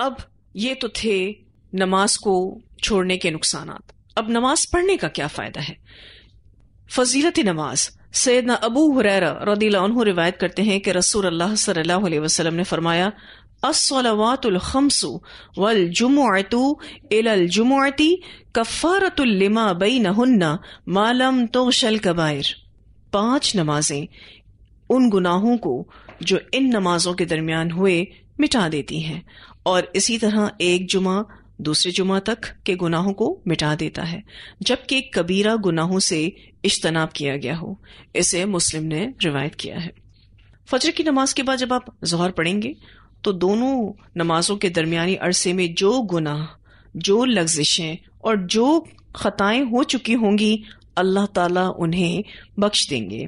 अब ये तो थे नमाज को छोड़ने के नुकसान अब नमाज पढ़ने का क्या फायदा है फजीलत नमाज सैदना अबू हुरैरा रदीला रिवायत करते हैं कि रसूल अल्लाह सल्लल्लाहु अलैहि वसल्लम ने फरमाया अस्सलावातुल खम्सु वल जुमुअतु इलल जुमुअति कफारतुल लिमा बैनहुन्ना कबाइर पांच नमाजें उन गुनाहों को जो इन नमाजों के दरमियान हुए मिटा देती हैं और इसी तरह एक जुमा दूसरे जुमा तक के गुनाहों को मिटा देता है जबकि कबीरा गुनाहों से इज्तनाब किया गया हो इसे मुस्लिम ने रिवायत किया है फजर की नमाज के बाद जब आप जहर पढ़ेंगे तो दोनों नमाजों के दरमियानी अरसे में जो गुनाह जो लफ्जिशें और जो खताएं हो चुकी होंगी अल्लाह ताला उन्हें बख्श देंगे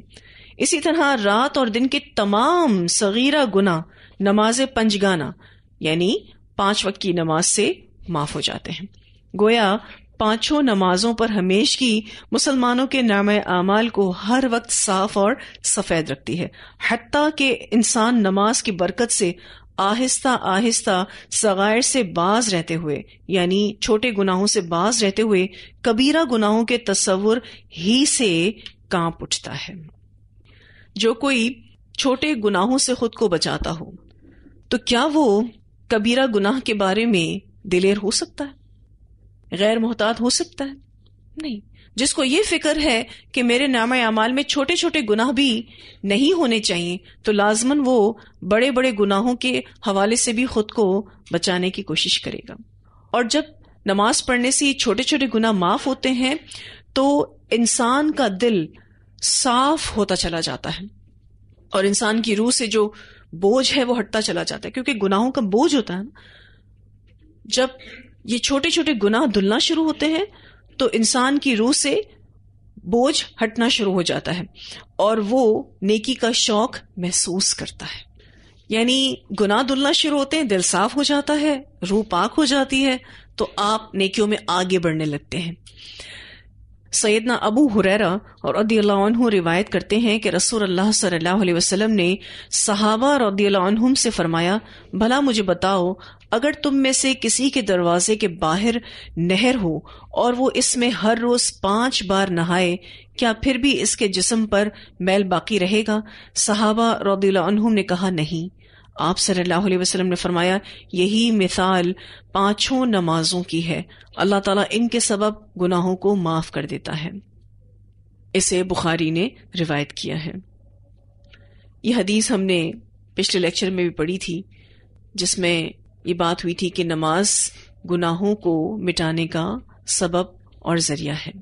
इसी तरह रात और दिन के तमाम सगीरा गुना नमाज पंजगाना यानी पांच वक्त की नमाज से माफ हो जाते हैं गोया पांचों नमाजों पर हमेश की मुसलमानों के नाम अमाल को हर वक्त साफ और सफेद रखती है हती के इंसान नमाज की बरकत से आहिस्ता आहिस्ता सगैर से बाज रहते हुए यानी छोटे गुनाहों से बाज रहते हुए कबीरा गुनाहों के तस्वुर ही से कांप उठता है जो कोई छोटे गुनाहों से खुद को बचाता हो तो क्या वो कबीरा गुनाह के बारे में दिलेर हो सकता है गैर मोहतात हो सकता है नहीं जिसको ये फिक्र है कि मेरे नाम अमाल में छोटे छोटे गुनाह भी नहीं होने चाहिए तो लाजमन वो बड़े बड़े गुनाहों के हवाले से भी खुद को बचाने की कोशिश करेगा और जब नमाज पढ़ने से छोटे छोटे गुनाह माफ होते हैं तो इंसान का दिल साफ होता चला जाता है और इंसान की रूह से जो बोझ है वो हटता चला जाता है क्योंकि गुनाहों का बोझ होता है ना जब ये छोटे छोटे गुनाह धुलना शुरू होते हैं तो इंसान की रूह से बोझ हटना शुरू हो जाता है और वो नेकी का शौक महसूस करता है यानी गुनाह धुलना शुरू होते हैं दिल साफ हो जाता है रूह पाक हो जाती है तो आप नेकियों में आगे बढ़ने लगते हैं सैदना अबू हुरैरा और अदील्लाहु रिवायत करते हैं कि रसूल अल्लाह सल्लल्लाहु अलैहि वसल्लम ने सहाबा रदील्लाहम से फरमाया भला मुझे बताओ अगर तुम में से किसी के दरवाजे के बाहर नहर हो और वो इसमें हर रोज पांच बार नहाए क्या फिर भी इसके जिस्म पर मैल बाकी रहेगा सहाबा रदील्लाहम ने कहा नहीं आप सल्लल्लाहु अलैहि वसल्लम ने फरमाया यही मिसाल पांचों नमाजों की है अल्लाह ताला इनके सबब गुनाहों को माफ कर देता है इसे बुखारी ने रिवायत किया है यह हदीस हमने पिछले लेक्चर में भी पढ़ी थी जिसमें ये बात हुई थी कि नमाज गुनाहों को मिटाने का सबब और जरिया है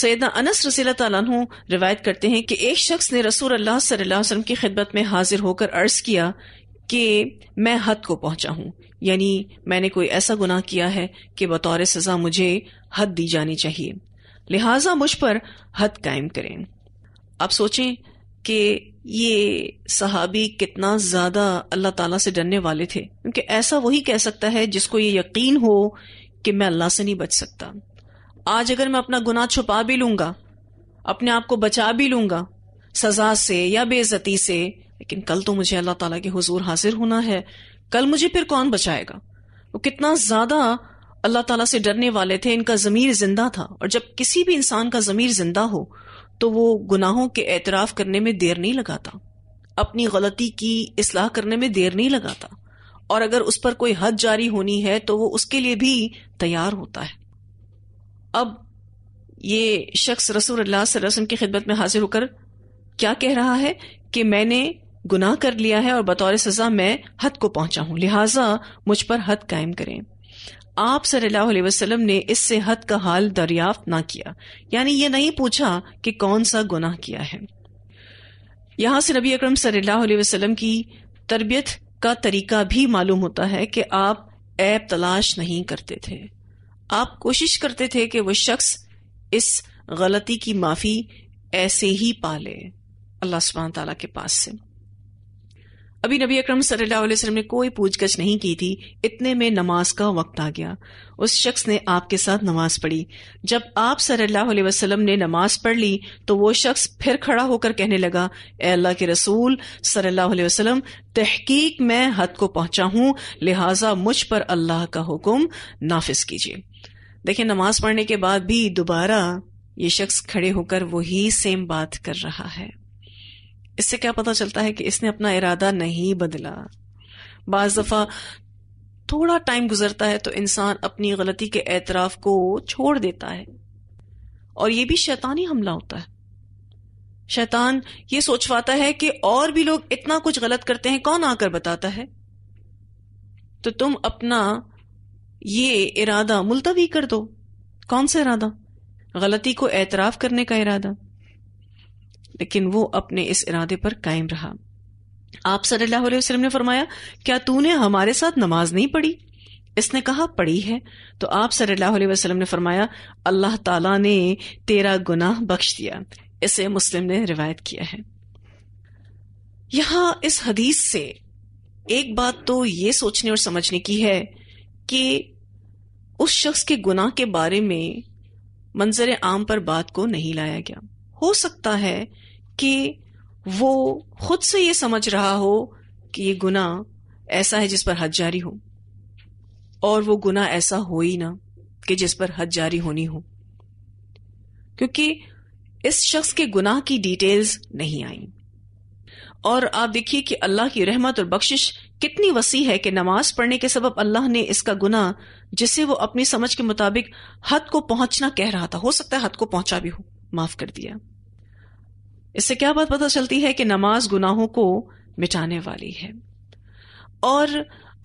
सैदना अनस रसीला तु रिवायत करते हैं कि एक शख्स ने रसूल अल्लाह सल्लल्लाहु अलैहि वसल्लम की खिदमत में हाजिर होकर अर्ज किया कि मैं हद को पहुंचा हूं यानी मैंने कोई ऐसा गुनाह किया है कि बतौर सजा मुझे हद दी जानी चाहिए लिहाजा मुझ पर हद कायम करें आप सोचें कि ये सहाबी कितना ज्यादा अल्लाह ताला से डरने वाले थे क्योंकि ऐसा वही कह सकता है जिसको ये यकीन हो कि मैं अल्लाह से नहीं बच सकता आज अगर मैं अपना गुनाह छुपा भी लूंगा अपने आप को बचा भी लूंगा सजा से या बेजती से लेकिन कल तो मुझे अल्लाह ताला के हुजूर हाजिर होना है कल मुझे फिर कौन बचाएगा वो कितना ज्यादा अल्लाह ताला से डरने वाले थे इनका ज़मीर जिंदा था और जब किसी भी इंसान का ज़मीर जिंदा हो तो वो गुनाहों के एतराफ़ करने में देर नहीं लगाता अपनी गलती की इसलाह करने में देर नहीं लगाता और अगर उस पर कोई हद जारी होनी है तो वो उसके लिए भी तैयार होता है अब ये शख्स रसूल अल्लाह वसम की खिदमत में हाजिर होकर क्या कह रहा है कि मैंने गुनाह कर लिया है और बतौर सजा मैं हद को पहुंचा हूं लिहाजा मुझ पर हद कायम करें आप सल्लल्लाहु अलैहि वसल्लम ने इससे हद का हाल दरियाफ्त ना किया यानी ये नहीं पूछा कि कौन सा गुनाह किया है यहां से नबी अकरम सल्लल्लाहु अलैहि वसल्लम की तरबियत का तरीका भी मालूम होता है कि आप ऐप तलाश नहीं करते थे आप कोशिश करते थे कि वह शख्स इस गलती की माफी ऐसे ही पाले अल्लाह सुबह तला के पास से अभी नबी अक्रम सल्लाम ने कोई पूछगछ नहीं की थी इतने में नमाज का वक्त आ गया उस शख्स ने आपके साथ नमाज पढ़ी जब आप सल्लल्लाहु अलैहि वसल्लम ने नमाज पढ़ ली तो वो शख्स फिर खड़ा होकर कहने लगा ए अल्लाह के रसूल सल्लल्लाहु अलैहि वसल्लम तहकीक मैं हद को पहुंचा हूं लिहाजा मुझ पर अल्लाह का हुक्म नाफिज कीजिए देखिये नमाज पढ़ने के बाद भी दोबारा ये शख्स खड़े होकर वही सेम बात कर रहा है इससे क्या पता चलता है कि इसने अपना इरादा नहीं बदला बाज दफा थोड़ा टाइम गुजरता है तो इंसान अपनी गलती के एतराफ को छोड़ देता है और ये भी शैतानी हमला होता है शैतान ये सोचवाता है कि और भी लोग इतना कुछ गलत करते हैं कौन आकर बताता है तो तुम अपना ये इरादा मुलतवी कर दो कौन सा इरादा गलती को एतराफ करने का इरादा लेकिन वो अपने इस इरादे पर कायम रहा आप सल्लल्लाहु अलैहि वसल्लम ने फरमाया क्या तूने हमारे साथ नमाज नहीं पढ़ी इसने कहा पढ़ी है तो आप सल्लल्लाहु अलैहि वसल्लम ने फरमाया अल्लाह ताला ने तेरा गुनाह बख्श दिया इसे मुस्लिम ने रिवायत किया है यहां इस हदीस से एक बात तो ये सोचने और समझने की है कि उस शख्स के गुनाह के बारे में मंजर आम पर बात को नहीं लाया गया हो सकता है कि वो खुद से ये समझ रहा हो कि ये गुना ऐसा है जिस पर हद जारी हो और वो गुना ऐसा हो ही ना कि जिस पर हद जारी होनी हो क्योंकि इस शख्स के गुनाह की डिटेल्स नहीं आई और आप देखिए कि अल्लाह की रहमत और बख्शिश कितनी वसी है कि नमाज पढ़ने के सबब अल्लाह ने इसका गुना जिसे वो अपनी समझ के मुताबिक हद को पहुंचना कह रहा था हो सकता है हद को पहुंचा भी हो माफ कर दिया इससे क्या बात पता चलती है कि नमाज गुनाहों को मिटाने वाली है और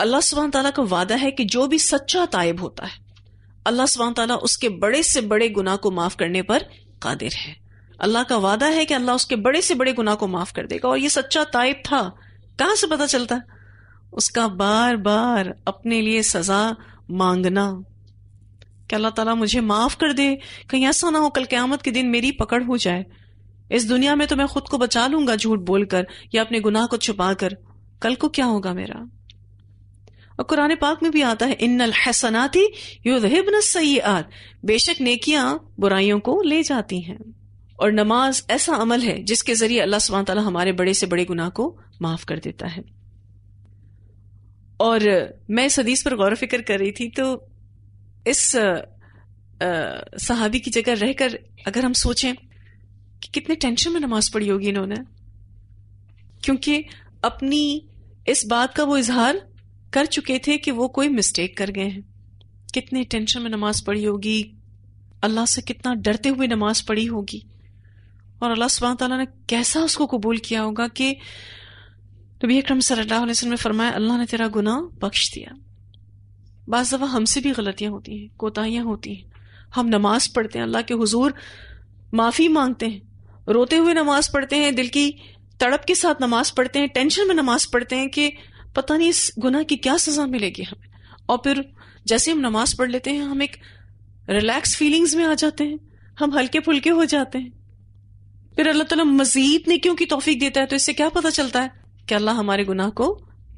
अल्लाह सुबह तला का वादा है कि जो भी सच्चा तायब होता है अल्लाह सुबह तला उसके बड़े से बड़े गुनाह को माफ करने पर कादिर है अल्लाह का वादा है कि अल्लाह उसके बड़े से बड़े गुनाह को माफ कर देगा और ये सच्चा ताइब था कहां से पता चलता उसका बार बार अपने लिए सजा मांगना क्या अल्लाह ताला मुझे माफ कर दे कहीं ऐसा ना हो कल क्यामत के दिन मेरी पकड़ हो जाए इस दुनिया में तो मैं खुद को बचा लूंगा झूठ बोलकर या अपने गुनाह को छुपा कर कल को क्या होगा मेरा और कुरान पाक में भी आता है इन हसनाती युद्धिबन आत बेशक नेकियां बुराइयों को ले जाती हैं और नमाज ऐसा अमल है जिसके जरिए अल्लाह सुबह हमारे बड़े से बड़े गुनाह को माफ कर देता है और मैं इस हदीस पर गौर फिक्र कर रही थी तो इस सहाबी की जगह रहकर अगर हम सोचें कि कितने टेंशन में नमाज पढ़ी होगी इन्होंने क्योंकि अपनी इस बात का वो इजहार कर चुके थे कि वो कोई मिस्टेक कर गए हैं कितने टेंशन में नमाज पढ़ी होगी अल्लाह से कितना डरते हुए नमाज पढ़ी होगी और अल्लाह सुबह तला ने कैसा उसको कबूल किया होगा कि नबी अक्रम सल्लाम ने फरमाया अल्लाह ने तेरा गुना बख्श दिया बाज़ दफ़ा हमसे भी गलतियां होती हैं कोताहियां होती हैं हम नमाज पढ़ते हैं अल्लाह के हजूर माफ़ी मांगते हैं रोते हुए नमाज पढ़ते हैं दिल की तड़प के साथ नमाज पढ़ते हैं टेंशन में नमाज पढ़ते हैं कि पता नहीं इस गुनाह की क्या सज़ा मिलेगी हमें और फिर जैसे हम नमाज पढ़ लेते हैं हम एक रिलैक्स फीलिंग्स में आ जाते हैं हम हल्के फुल्के हो जाते हैं फिर अल्लाह तला मजीद ने क्यों की तोफीक देता है तो इससे क्या पता चलता है कि अल्लाह हमारे गुनाह को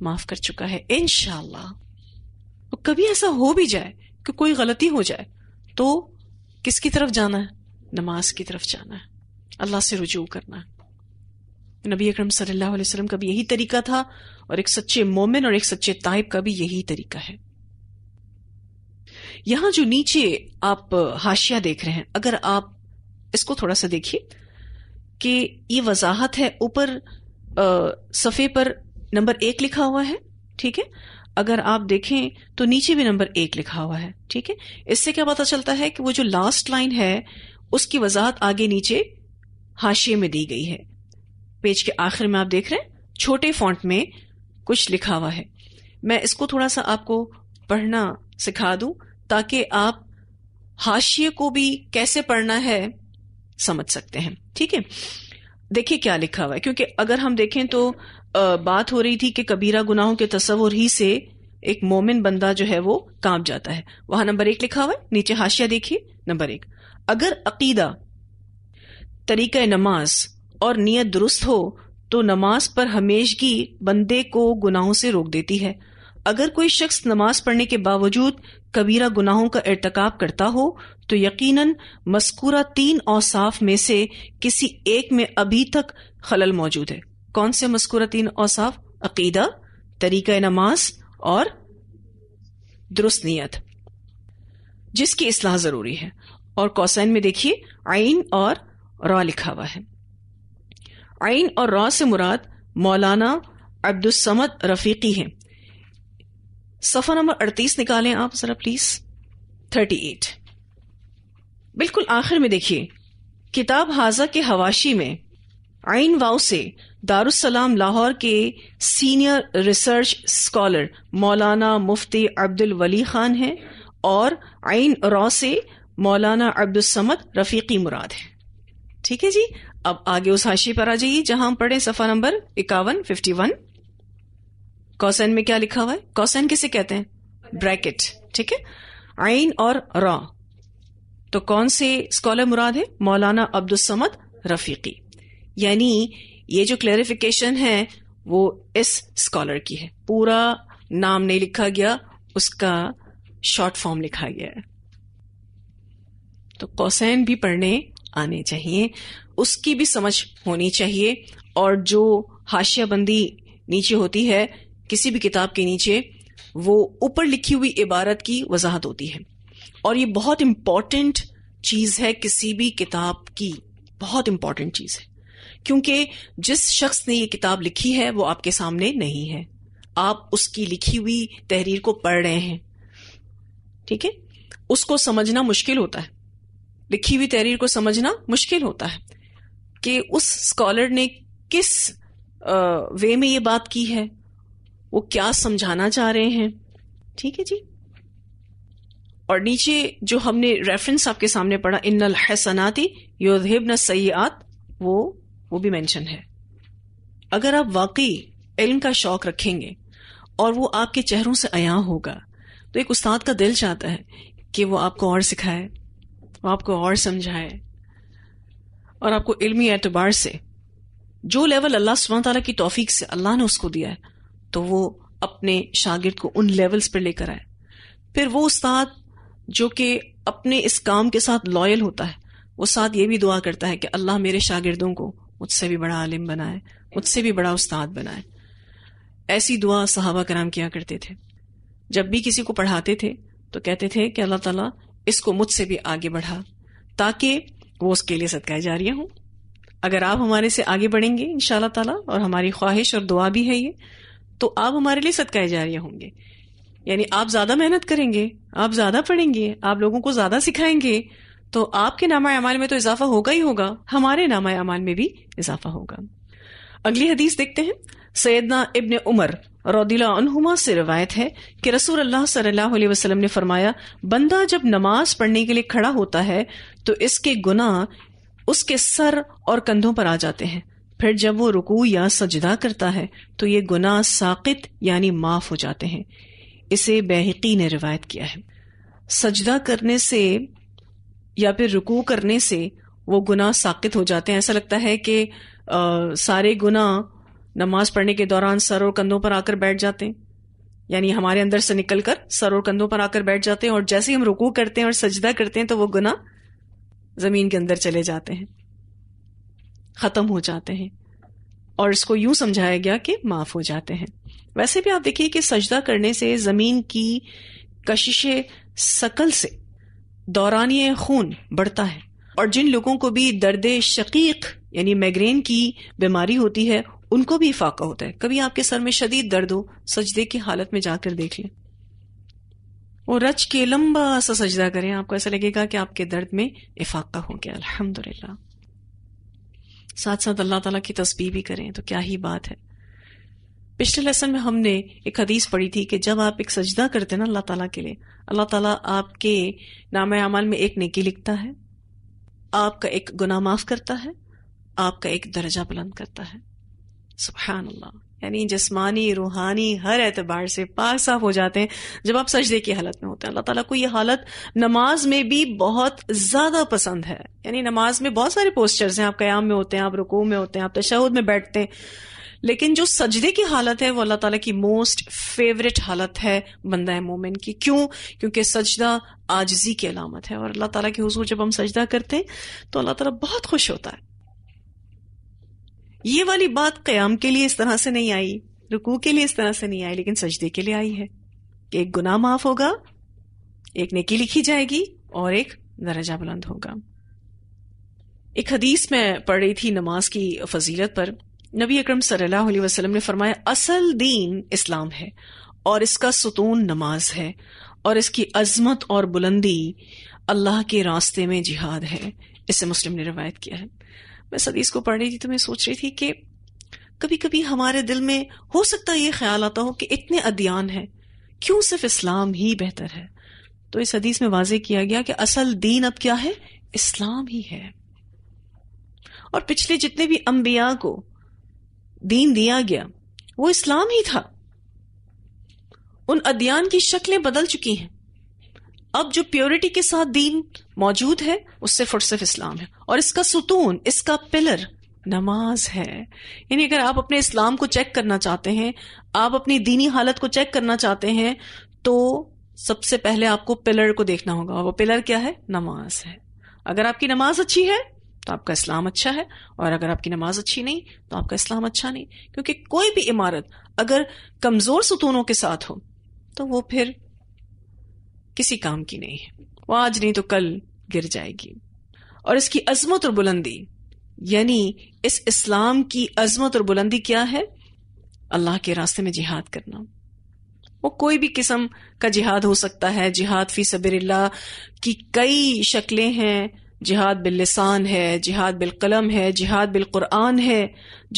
माफ कर चुका है इनशाला तो कभी ऐसा हो भी जाए कि कोई गलती हो जाए तो किसकी तरफ जाना है नमाज की तरफ जाना है अल्लाह से रुजू करना है नबी अकरम सल्लल्लाहु का भी यही तरीका था और एक सच्चे मोमिन और एक सच्चे ताइब का भी यही तरीका है यहां जो नीचे आप हाशिया देख रहे हैं अगर आप इसको थोड़ा सा देखिए कि ये वजाहत है ऊपर सफ़े पर नंबर एक लिखा हुआ है ठीक है अगर आप देखें तो नीचे भी नंबर एक लिखा हुआ है ठीक है इससे क्या पता चलता है कि वो जो लास्ट लाइन है उसकी वजाहत आगे नीचे हाशिए में दी गई है पेज के आखिर में आप देख रहे हैं छोटे फॉन्ट में कुछ लिखा हुआ है मैं इसको थोड़ा सा आपको पढ़ना सिखा दूं ताकि आप हाशिए को भी कैसे पढ़ना है समझ सकते हैं ठीक है देखिए क्या लिखा हुआ है क्योंकि अगर हम देखें तो आ, बात हो रही थी कि कबीरा गुनाहों के तस्वर ही से एक मोमिन बंदा जो है वो कांप जाता है वहां नंबर एक लिखा हुआ है नीचे हाशिया देखिए नंबर एक अगर अकीदा तरीक़ नमाज और नीयत दुरुस्त हो तो नमाज पर हमेशगी बंदे को गुनाहों से रोक देती है अगर कोई शख्स नमाज पढ़ने के बावजूद कबीरा गुनाहों का इरतकाब करता हो तो यकीनन मस्कूरा तीन औसाफ में से किसी एक में अभी तक खलल मौजूद है कौन से मस्कूरा तीन औसाफ अकीदा तरीक़ नमाज और दुरुस्त नीयत जिसकी असलाह जरूरी है और कौसैन में देखिए आइन और रॉ लिखा हुआ है आइन और रॉ से मुराद मौलाना अब्दुलसमद रफीकी हैं सफा नंबर 38 निकालें आप जरा प्लीज 38 बिल्कुल आखिर में देखिए किताब हाजा के हवाशी में आइन वाओ से दारुसलाम लाहौर के सीनियर रिसर्च स्कॉलर मौलाना मुफ्ती अब्दुल वली खान हैं और आइन रॉ से मौलाना अब्दुलसमद रफीकी मुराद है ठीक है जी अब आगे उस हाशी पर आ जाइए जहां हम पढ़े सफा नंबर इक्यावन फिफ्टी वन कौसन में क्या लिखा हुआ है कौसन किसे कहते हैं ब्रैकेट ठीक है आइन और रॉ तो कौन से स्कॉलर मुराद है मौलाना अब्दुलसमद रफीकी यानी ये जो क्लेरिफिकेशन है वो इस स्कॉलर की है पूरा नाम नहीं लिखा गया उसका शॉर्ट फॉर्म लिखा गया है तो कौसैन भी पढ़ने आने चाहिए उसकी भी समझ होनी चाहिए और जो हाशियाबंदी नीचे होती है किसी भी किताब के नीचे वो ऊपर लिखी हुई इबारत की वजाहत होती है और ये बहुत इम्पॉर्टेंट चीज़ है किसी भी किताब की बहुत इम्पॉर्टेंट चीज़ है क्योंकि जिस शख्स ने ये किताब लिखी है वो आपके सामने नहीं है आप उसकी लिखी हुई तहरीर को पढ़ रहे हैं ठीक है उसको समझना मुश्किल होता है लिखी हुई तहरीर को समझना मुश्किल होता है कि उस स्कॉलर ने किस वे में ये बात की है वो क्या समझाना चाह रहे हैं ठीक है जी और नीचे जो हमने रेफरेंस आपके सामने पढ़ा इन्नल हसनाती योधेब न सयात वो वो भी मेंशन है अगर आप वाकई इल्म का शौक रखेंगे और वो आपके चेहरों से अया होगा तो एक उस्ताद का दिल चाहता है कि वो आपको और सिखाए वो आपको और समझाए और आपको इल्मी एतबार से जो लेवल अल्लाह सुबह तला की तोफीक से अल्लाह ने उसको दिया है तो वो अपने शागिर्द को उन लेवल्स पर लेकर आए फिर वो उस्ताद जो कि अपने इस काम के साथ लॉयल होता है वो साथ ये भी दुआ करता है कि अल्लाह मेरे शागिर्दों को मुझसे भी बड़ा आलिम बनाए मुझसे भी बड़ा उस्ताद बनाए ऐसी दुआ सहाबा कराम किया करते थे जब भी किसी को पढ़ाते थे तो कहते थे कि अल्लाह ताला इसको मुझसे भी आगे बढ़ा ताकि वो उसके लिए जा रही हूं अगर आप हमारे से आगे बढ़ेंगे इन ताला और हमारी ख्वाहिश और दुआ भी है ये तो आप हमारे लिए सदकाए जा जारिया होंगे यानी आप ज्यादा मेहनत करेंगे आप ज्यादा पढ़ेंगे आप लोगों को ज्यादा सिखाएंगे तो आपके नामा अमाल में तो इजाफा होगा ही होगा हमारे नामा अमाल में भी इजाफा होगा अगली हदीस देखते हैं सैदना इब्न उमर रौदीला अनहुमा से रवायत है कि रसूल अल्लाह सल्लल्लाहु अलैहि वसल्लम ने फरमाया बंदा जब नमाज पढ़ने के लिए खड़ा होता है तो इसके गुनाह उसके सर और कंधों पर आ जाते हैं फिर जब वो रुकू या सजदा करता है तो ये गुनाह साकित यानी माफ हो जाते हैं इसे बेहकी ने रिवायत किया है सजदा करने से या फिर रुकू करने से वो गुना साकित हो जाते हैं ऐसा लगता है कि सारे गुनाह नमाज पढ़ने के दौरान सर और कंधों पर आकर बैठ जाते हैं यानी हमारे अंदर से निकलकर सर और कंधों पर आकर बैठ जाते हैं और जैसे हम रुकू करते हैं और सजदा करते हैं तो वो गुना जमीन के अंदर चले जाते हैं खत्म हो जाते हैं और इसको यूं समझाया गया कि माफ हो जाते हैं वैसे भी आप देखिए कि सजदा करने से जमीन की कशिश सकल से दौरानिय खून बढ़ता है और जिन लोगों को भी दर्द शकीक यानी मैग्रेन की बीमारी होती है उनको भी इफाका होता है कभी आपके सर में शदीद दर्द हो सजदे की हालत में जाकर देख लें और रच के लंबा सा सजदा करें आपको ऐसा लगेगा कि आपके दर्द में इफाका हो गया अल्हम्दुलिल्लाह साथ साथ अल्लाह ताला की तस्बीह भी करें तो क्या ही बात है पिछले लेसन में हमने एक हदीस पढ़ी थी कि जब आप एक सजदा करते हैं ना अल्लाह ताला के लिए अल्लाह ताला आपके नाम अमाल में एक नेकी लिखता है आपका एक गुनाह माफ करता है आपका एक दर्जा बुलंद करता है सुबहान अल्लाह यानी जिस्मानी रूहानी हर एतबार से पाक साफ हो जाते हैं जब आप सजदे की हालत में होते हैं अल्लाह ताला को यह हालत नमाज में भी बहुत ज़्यादा पसंद है यानी नमाज में बहुत सारे पोस्टर्स हैं आप कयाम में होते हैं आप रुकू में होते हैं आप तशहद में बैठते हैं लेकिन जो सजदे की हालत है वो अल्लाह ताला की मोस्ट फेवरेट हालत है बंदा मोमिन की क्यों क्योंकि सजदा आजजी की अलामत है और अल्लाह ताला के हुजूर जब हम सजदा करते हैं तो अल्लाह ताला बहुत खुश होता है ये वाली बात क्याम के लिए इस तरह से नहीं आई रुकू के लिए इस तरह से नहीं आई लेकिन सजदे के लिए आई है कि एक गुना माफ होगा एक नेकी लिखी जाएगी और एक दर्जा बुलंद होगा एक हदीस में पढ़ रही थी नमाज की फजीलत पर नबी अक्रम सल्लल्लाहु ने फरमाया असल दीन इस्लाम है और इसका सुतून नमाज है और इसकी अजमत और बुलंदी अल्लाह के रास्ते में जिहाद है इसे मुस्लिम ने रिवायत किया है मैं सदीस को पढ़ रही थी तो मैं सोच रही थी कि कभी कभी हमारे दिल में हो सकता है ये ख्याल आता हो कि इतने अध्यान है क्यों सिर्फ इस्लाम ही बेहतर है तो इस हदीस में वाजे किया गया कि असल दीन अब क्या है इस्लाम ही है और पिछले जितने भी अम्बिया को दीन दिया गया वो इस्लाम ही था उन अध्ययन की शक्लें बदल चुकी हैं अब जो प्योरिटी के साथ दीन मौजूद है उससे फुर्सफ इस्लाम है और इसका सुतून इसका पिलर नमाज है यानी अगर आप अपने इस्लाम को चेक करना चाहते हैं आप अपनी दीनी हालत को चेक करना चाहते हैं तो सबसे पहले आपको पिलर को देखना होगा वो पिलर क्या है नमाज है अगर आपकी नमाज अच्छी है तो आपका इस्लाम अच्छा है और अगर आपकी नमाज अच्छी नहीं तो आपका इस्लाम अच्छा नहीं क्योंकि कोई भी इमारत अगर कमजोर सुतूनों के साथ हो तो वो फिर किसी काम की नहीं है वो आज नहीं तो कल गिर जाएगी और इसकी अजमत और बुलंदी यानी इस इस्लाम की अजमत और बुलंदी क्या है अल्लाह के रास्ते में जिहाद करना वो कोई भी किस्म का जिहाद हो सकता है जिहाद फी सबर की कई शक्लें हैं जिहाद बिल्लिसान है जिहाद बिलकलम है जिहाद कुरान है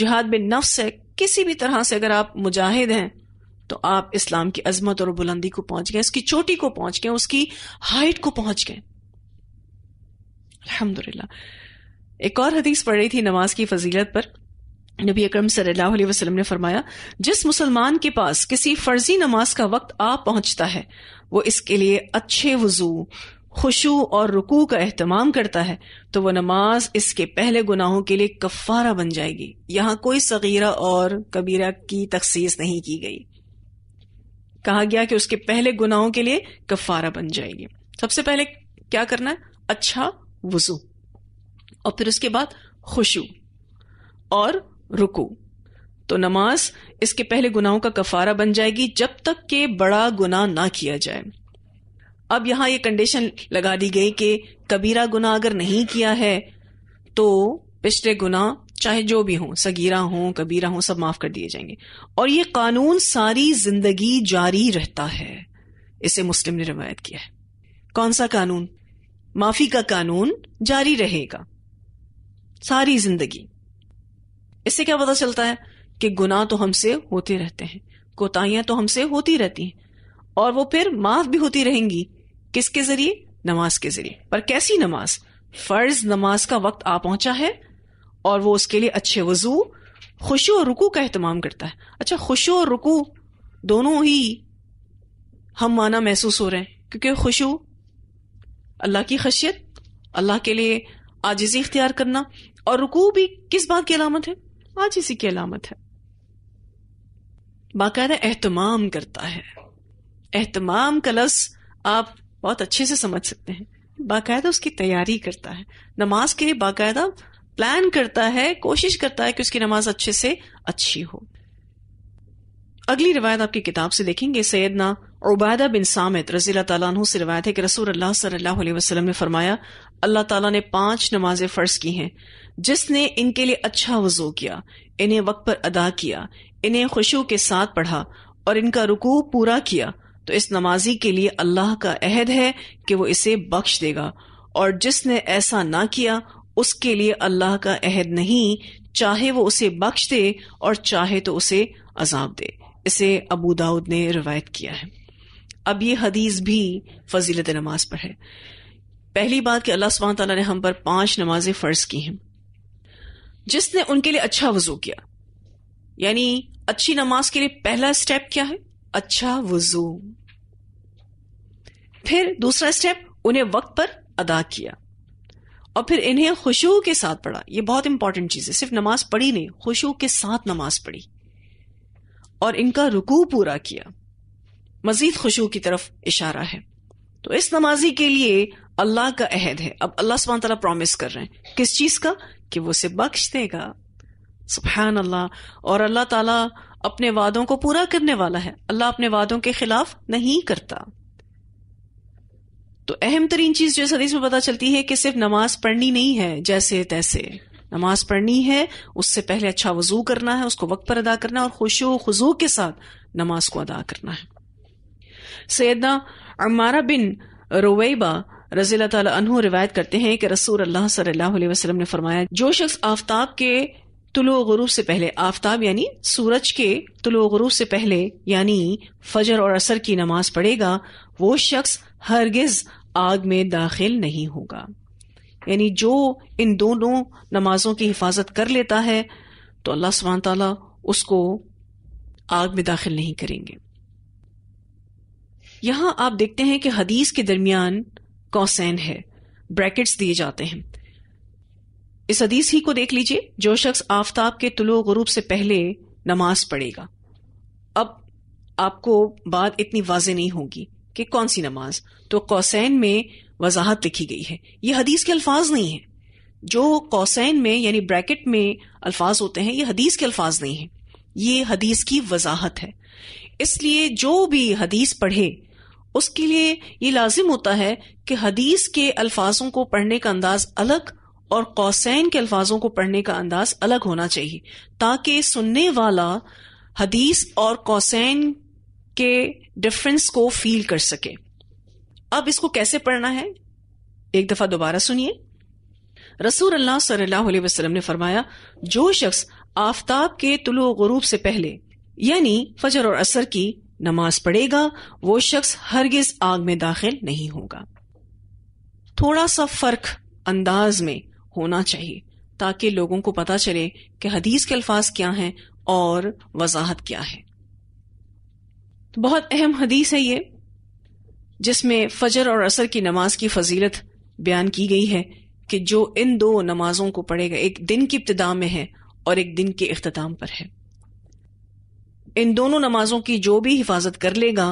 जिहाद बिल नफ्स है किसी भी तरह से अगर आप मुजाहिद हैं तो आप इस्लाम की अजमत और बुलंदी को पहुंच गए उसकी चोटी को पहुंच गए उसकी हाइट को पहुंच गए अल्हम्दुलिल्लाह एक और हदीस पढ़ रही थी नमाज की फजीलत पर नबी अकरम सल्लल्लाहु अलैहि वसल्लम ने फरमाया जिस मुसलमान के पास किसी फर्जी नमाज का वक्त आ पहुंचता है वो इसके लिए अच्छे वजू खुशू और रुकू का अहतमाम करता है तो वह नमाज इसके पहले गुनाहों के लिए कफ़ारा बन जाएगी यहां कोई सगीरा और कबीरा की तखसीस नहीं की गई कहा गया कि उसके पहले गुनाहों के लिए कफारा बन जाएगी सबसे पहले क्या करना है अच्छा वजू और फिर उसके बाद खुशू और रुकू तो नमाज इसके पहले गुनाहों का कफारा बन जाएगी जब तक के बड़ा गुनाह ना किया जाए अब यहां ये कंडीशन लगा दी गई कि कबीरा गुनाह अगर नहीं किया है तो पिछले गुनाह चाहे जो भी हों सगीरा हो कबीरा हो सब माफ कर दिए जाएंगे और ये कानून सारी जिंदगी जारी रहता है इसे मुस्लिम ने रिवायत किया है कौन सा कानून माफी का कानून जारी रहेगा सारी जिंदगी इससे क्या पता चलता है कि गुनाह तो हमसे होते रहते हैं कोताहियां तो हमसे होती रहती हैं और वो फिर माफ भी होती रहेंगी किसके जरिए नमाज के जरिए पर कैसी नमाज फर्ज नमाज का वक्त आ पहुंचा है और वो उसके लिए अच्छे वजू खुशो और रुकू का अहतमाम करता है अच्छा खुशो और रुकू दोनों ही हम माना महसूस हो रहे हैं क्योंकि खुशु अल्लाह की खशियत अल्लाह के लिए आजिजी इख्तियार करना और रुकू भी किस बात की अलामत है आज इसी की अलामत है बाकायदा एहतमाम करता है एहतमाम का लफ्ज आप बहुत अच्छे से समझ सकते हैं बाकायदा उसकी तैयारी करता है नमाज के लिए बाकायदा प्लान करता है कोशिश करता है कि उसकी नमाज अच्छे से अच्छी हो अगली रिवायत आपकी किताब से देखेंगे सैदना उबैदा बिन सामित रजी तु से रिवायत है कि रसूल अल्लाह सल्लल्लाहु अलैहि वसल्लम ने फरमाया अल्लाह ताला ने पांच नमाजें फर्ज की हैं जिसने इनके लिए अच्छा वजू किया इन्हें वक्त पर अदा किया इन्हें खुशू के साथ पढ़ा और इनका रुकू पूरा किया तो इस नमाजी के लिए अल्लाह का अहद है कि वो इसे बख्श देगा और जिसने ऐसा ना किया उसके लिए अल्लाह का अहद नहीं चाहे वो उसे बख्श दे और चाहे तो उसे अजाब दे इसे अबू दाऊद ने रिवायत किया है अब ये हदीस भी फजीलत नमाज पर है पहली बात कि अल्लाह सुबह तला ने हम पर पांच नमाजें फर्ज की हैं जिसने उनके लिए अच्छा वजू किया यानी अच्छी नमाज के लिए पहला स्टेप क्या है अच्छा वजू फिर दूसरा स्टेप उन्हें वक्त पर अदा किया और फिर इन्हें खुशू के साथ पढ़ा ये बहुत इंपॉर्टेंट चीज है सिर्फ नमाज पढ़ी नहीं खुशू के साथ नमाज पढ़ी और इनका रुकू पूरा किया मजीद खुशू की तरफ इशारा है तो इस नमाजी के लिए अल्लाह का अहद है अब अल्लाह सुबह तला प्रॉमिस कर रहे हैं किस चीज का कि वो उसे बख्श देगा सुबहान अल्लाह और अल्लाह तला अपने वादों को पूरा करने वाला है अल्लाह अपने वादों के खिलाफ नहीं करता तो अहम तरीन चीज जो इस हदीस में पता चलती है कि सिर्फ नमाज पढ़नी नहीं है जैसे तैसे नमाज पढ़नी है उससे पहले अच्छा वजू करना है उसको वक्त पर अदा करना है और खुशो खजू के साथ नमाज को अदा करना है सैदना अमारा बिन रोवैबा रजील तु रिवायत करते हैं कि रसूल अल्लाह सल्लल्लाहु अलैहि वसल्लम ने फरमाया जो शख्स आफ्ताब के तुलो गरूब से पहले आफ्ताब यानी सूरज के तुलो गरूब से पहले यानी फजर और असर की नमाज पढ़ेगा वो शख्स हरगिज आग में दाखिल नहीं होगा यानी जो इन दोनों नमाजों की हिफाजत कर लेता है तो अल्लाह सुबहान ताला उसको आग में दाखिल नहीं करेंगे यहां आप देखते हैं कि हदीस के दरमियान कौसैन है ब्रैकेट्स दिए जाते हैं इस हदीस ही को देख लीजिए जो शख्स आफताब के तुलो गरूब से पहले नमाज पढ़ेगा अब आपको बात इतनी वाजे नहीं होगी कि कौन सी नमाज तो कौसैन में वजाहत लिखी गई है ये हदीस के अल्फाज नहीं है जो कौसैन में यानी ब्रैकेट में अल्फाज होते हैं ये हदीस के अल्फाज नहीं है ये हदीस की वजाहत है इसलिए जो भी हदीस पढ़े उसके लिए ये लाजिम होता है कि हदीस के अल्फाजों को पढ़ने का अंदाज अलग और कौसैन के अल्फाजों को पढ़ने का अंदाज अलग होना चाहिए ताकि सुनने वाला हदीस और कौसैन के डिफरेंस को फील कर सके अब इसको कैसे पढ़ना है एक दफा दोबारा सुनिए रसूल अल्लाह सल्लल्लाहु अलैहि वसल्लम ने फरमाया जो शख्स आफताब के तुलु गरूब से पहले यानी फजर और असर की नमाज पढ़ेगा वो शख्स हरगिज आग में दाखिल नहीं होगा थोड़ा सा फर्क अंदाज में होना चाहिए ताकि लोगों को पता चले कि हदीस के अल्फाज क्या हैं और वजाहत क्या है बहुत अहम हदीस है ये जिसमें फजर और असर की नमाज की फजीलत बयान की गई है कि जो इन दो नमाजों को पढ़ेगा एक दिन की इब्तदा में है और एक दिन के अख्ताम पर है इन दोनों नमाजों की जो भी हिफाजत कर लेगा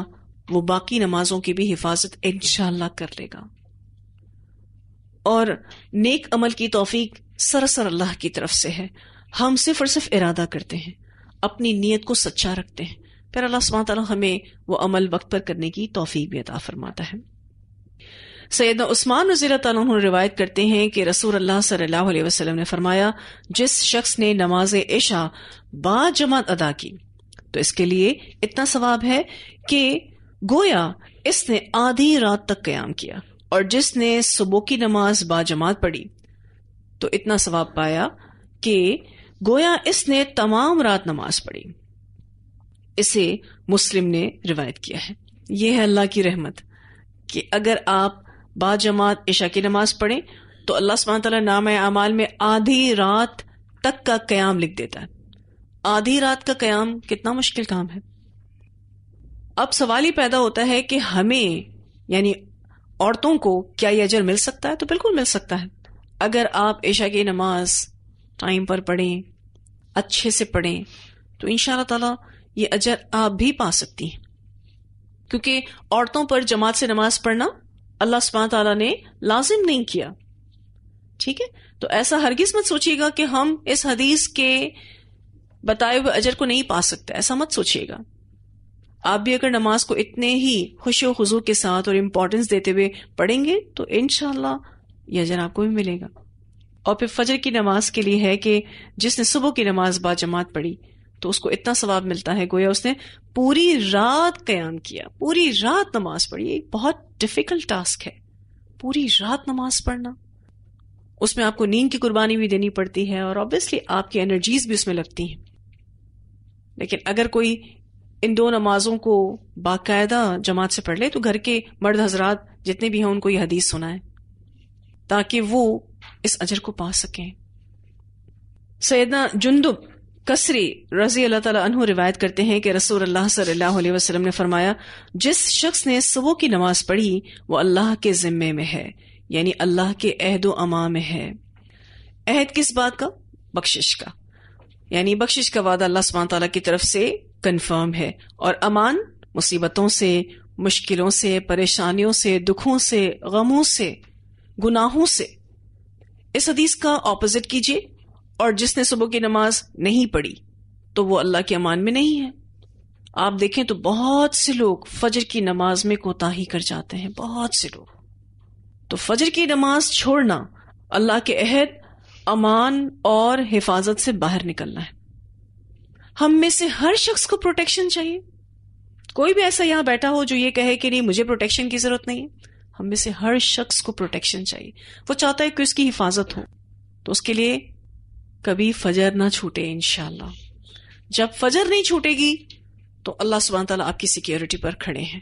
वो बाकी नमाजों की भी हिफाजत इनशाला कर लेगा और नेक अमल की तोफीक सरासर अल्लाह की तरफ से है हम सिर्फ और सिर्फ इरादा करते हैं अपनी नीयत को सच्चा रखते हैं फिर अल्लाह सुबह हमें वो अमल वक्त पर करने की तोफीक भी अदा फरमाता है सैद उस्मान रजील तन रिवायत करते हैं कि रसूल अल्लाह सल्लल्लाहु अलैहि वसल्लम ने फरमाया जिस शख्स ने नमाज ऐशा बाजमात अदा की तो इसके लिए इतना सवाब है कि गोया इसने आधी रात तक क्याम किया और जिसने सुबह की नमाज बाजमात पढ़ी तो इतना सवाब पाया कि गोया इसने तमाम रात नमाज पढ़ी इसे मुस्लिम ने रिवायत किया है ये है अल्लाह की रहमत कि अगर आप बाजमात ईशा की नमाज पढ़ें तो अल्लाह सुबह तला नाम अमाल में आधी रात तक का क्याम लिख देता है आधी रात का क्याम कितना मुश्किल काम है अब सवाल ही पैदा होता है कि हमें यानी औरतों को क्या यह अजर मिल सकता है तो बिल्कुल मिल सकता है अगर आप ऐशा की नमाज टाइम पर पढ़ें अच्छे से पढ़ें तो इन ताला ये अजर आप भी पा सकती हैं क्योंकि औरतों पर जमात से नमाज पढ़ना अल्लाह सुबह तला ने लाजिम नहीं किया ठीक है तो ऐसा हरगिज मत सोचिएगा कि हम इस हदीस के बताए हुए अजर को नहीं पा सकते ऐसा मत सोचिएगा आप भी अगर नमाज को इतने ही खुश के साथ और इम्पोर्टेंस देते हुए पढ़ेंगे तो इन यह अजर आपको भी मिलेगा और फिर फजर की नमाज के लिए है कि जिसने सुबह की नमाज बाद जमात पढ़ी तो उसको इतना सवाब मिलता है गोया उसने पूरी रात क्याम किया पूरी रात नमाज पढ़ी एक बहुत डिफिकल्ट टास्क है पूरी रात नमाज पढ़ना उसमें आपको नींद की कुर्बानी भी देनी पड़ती है और ऑब्वियसली आपकी एनर्जीज भी उसमें लगती हैं लेकिन अगर कोई इन दो नमाजों को बाकायदा जमात से पढ़ ले तो घर के मर्द हजरात जितने भी हैं उनको यह हदीस सुनाएं ताकि वो इस अजर को पा सकें सैदना जुंदुब कसरी रजी अल्लाह तला रिवायत करते हैं कि रसूल अल्लाह सल्लल्लाहु अलैहि वसल्लम ने फरमाया जिस शख्स ने सुबह की नमाज पढ़ी वो अल्लाह के जिम्मे में है यानी अल्लाह के अहद अमा में है अहद किस बात का बख्शिश का यानी बख्शिश का वादा अल्लाह सुबह तला की तरफ से कन्फर्म है और अमान मुसीबतों से मुश्किलों से परेशानियों से दुखों से गमों से गुनाहों से इस हदीस का ऑपोजिट कीजिए और जिसने सुबह की नमाज नहीं पढ़ी तो वो अल्लाह के अमान में नहीं है आप देखें तो बहुत से लोग फजर की नमाज में कोताही कर जाते हैं बहुत से लोग तो फजर की नमाज छोड़ना अल्लाह के अहद अमान और हिफाजत से बाहर निकलना है हम में से हर शख्स को प्रोटेक्शन चाहिए कोई भी ऐसा यहां बैठा हो जो ये कहे कि नहीं मुझे प्रोटेक्शन की जरूरत नहीं है हम में से हर शख्स को प्रोटेक्शन चाहिए वो चाहता है कि उसकी हिफाजत हो तो उसके लिए कभी फजर ना छूटे इनशाला जब फजर नहीं छूटेगी तो अल्लाह सुबह आपकी सिक्योरिटी पर खड़े हैं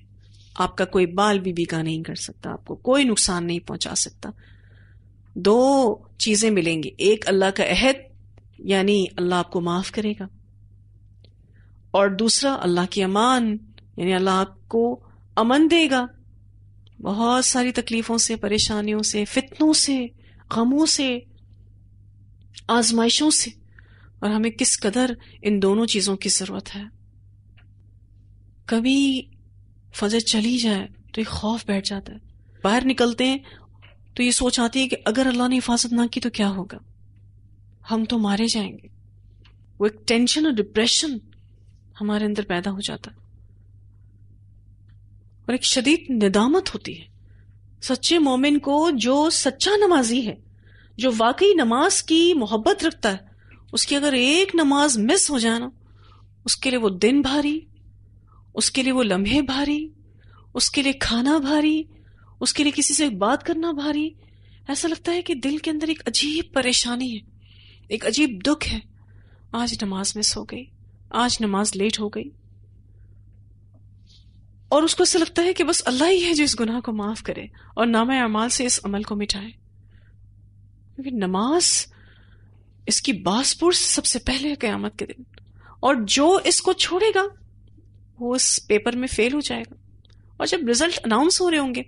आपका कोई बाल भी बीका नहीं कर सकता आपको कोई नुकसान नहीं पहुंचा सकता दो चीजें मिलेंगी एक अल्लाह का अहद यानी अल्लाह आपको माफ करेगा और दूसरा अल्लाह की अमान यानी अल्लाह आपको अमन देगा बहुत सारी तकलीफों से परेशानियों से फितनों से गमों से आजमाइशों से और हमें किस कदर इन दोनों चीजों की जरूरत है कभी फजर चली जाए तो ये खौफ बैठ जाता है बाहर निकलते हैं तो ये सोच आती है कि अगर अल्लाह ने हिफाजत ना की तो क्या होगा हम तो मारे जाएंगे वो एक टेंशन और डिप्रेशन हमारे अंदर पैदा हो जाता है और एक शदीद निदामत होती है सच्चे मोमिन को जो सच्चा नमाजी है जो वाकई नमाज की मोहब्बत रखता है उसकी अगर एक नमाज मिस हो जाए ना उसके लिए वो दिन भारी उसके लिए वो लम्हे भारी उसके लिए खाना भारी उसके लिए किसी से बात करना भारी ऐसा लगता है कि दिल के अंदर एक अजीब परेशानी है एक अजीब दुख है आज नमाज मिस हो गई आज नमाज लेट हो गई और उसको ऐसा लगता है कि बस अल्लाह ही है जो इस गुनाह को माफ करे और नामा अमाल से इस अमल को मिटाए क्योंकि नमाज इसकी बासपुर सबसे पहले है कयामत के दिन और जो इसको छोड़ेगा वो इस पेपर में फेल हो जाएगा और जब रिजल्ट अनाउंस हो रहे होंगे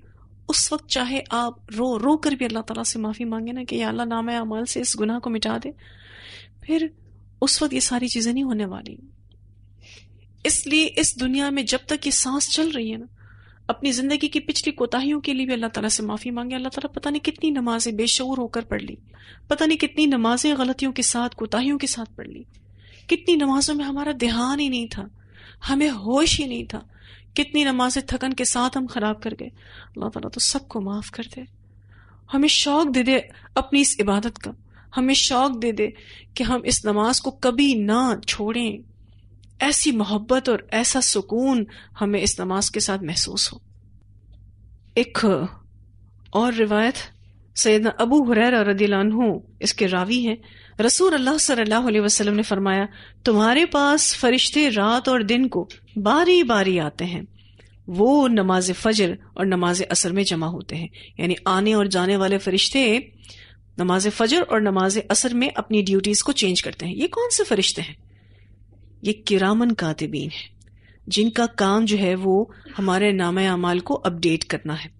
उस वक्त चाहे आप रो रो कर भी अल्लाह ताला से माफ़ी मांगे ना कि अल्लाह नाम अमाल से इस गुनाह को मिटा दे फिर उस वक्त ये सारी चीज़ें नहीं होने वाली इसलिए इस दुनिया में जब तक ये सांस चल रही है ना अपनी जिंदगी की पिछली कोताहियों के लिए भी अल्लाह ताला से माफी मांगे अल्लाह ताला पता नहीं कितनी नमाजें बेशूर होकर पढ़ ली पता नहीं कितनी नमाजें गलतियों के साथ कोताहियों के साथ पढ़ ली कितनी नमाजों में हमारा ध्यान ही नहीं था हमें होश ही नहीं था कितनी नमाजें थकन के साथ हम खराब कर गए अल्लाह ताला तो सबको माफ कर दे हमें शौक दे दे अपनी इस इबादत का हमें शौक दे दे कि हम इस नमाज को कभी ना छोड़ें ऐसी मोहब्बत और ऐसा सुकून हमें इस नमाज के साथ महसूस हो एक और रिवायत सैदना अबू हुरैरा रदीलानहु इसके रावी हैं रसूल अल्लाह सल्लल्लाहु अलैहि वसल्लम ने फरमाया तुम्हारे पास फरिश्ते रात और दिन को बारी बारी आते हैं वो नमाज फजर और नमाज असर में जमा होते हैं यानी आने और जाने वाले फरिश्ते नमाज फजर और नमाज असर में अपनी ड्यूटीज को चेंज करते हैं ये कौन से फरिश्ते हैं ये किरामन कातिबीन है जिनका काम जो है वो हमारे नाम अमाल को अपडेट करना है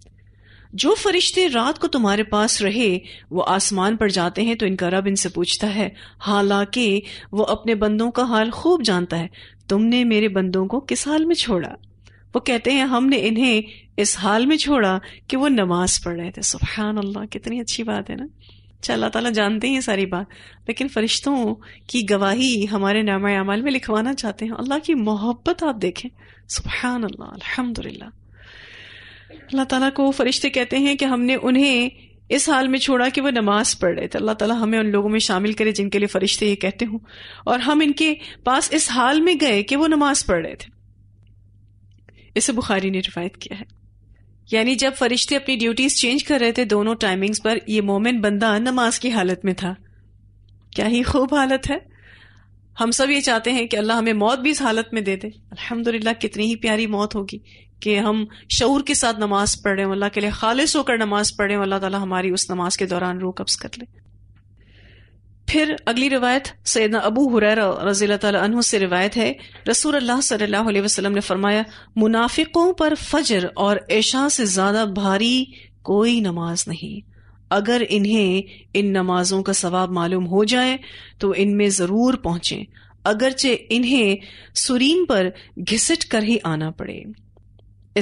जो फरिश्ते रात को तुम्हारे पास रहे वो आसमान पर जाते हैं तो इनका रब इनसे पूछता है हालांकि वो अपने बंदों का हाल खूब जानता है तुमने मेरे बंदों को किस हाल में छोड़ा वो कहते हैं हमने इन्हें इस हाल में छोड़ा कि वो नमाज पढ़ रहे थे सुबहान अल्लाह कितनी अच्छी बात है ना अच्छा अल्लाह ताला जानते हैं सारी बात लेकिन फरिश्तों की गवाही हमारे नामा अमाल में लिखवाना चाहते हैं अल्लाह की मोहब्बत आप देखें सुबहान अल्लाह अल्हम्दुलिल्लाह अल्लाह ताला को फरिश्ते कहते हैं कि हमने उन्हें इस हाल में छोड़ा कि वो नमाज पढ़ रहे थे अल्लाह ताला हमें उन लोगों में शामिल करे जिनके लिए फरिश्ते ये कहते हों और हम इनके पास इस हाल में गए कि वो नमाज पढ़ रहे थे इसे बुखारी ने रिवायत किया है यानी जब फरिश्ते अपनी ड्यूटीज चेंज कर रहे थे दोनों टाइमिंग्स पर ये मोमिन बंदा नमाज की हालत में था क्या ही खूब हालत है हम सब ये चाहते हैं कि अल्लाह हमें मौत भी इस हालत में दे दे अल्हम्दुलिल्लाह कितनी ही प्यारी मौत होगी कि हम शऊर के साथ नमाज पढ़ें अल्लाह के लिए खालिश होकर नमाज पढ़े अल्लाह ताला हमारी उस नमाज के दौरान रूह कब्ज कर ले फिर अगली रवायत सैदना अबू हुरैरा रजील तु से रिवायत है रसूल अल्लाह सल्लल्लाहु अलैहि वसल्लम ने फरमाया मुनाफिकों पर फजर और ऐशा से ज्यादा भारी कोई नमाज नहीं अगर इन्हें इन नमाजों का सवाब मालूम हो जाए तो इनमें जरूर पहुंचे अगरचे इन्हें सुरीन पर घिसट कर ही आना पड़े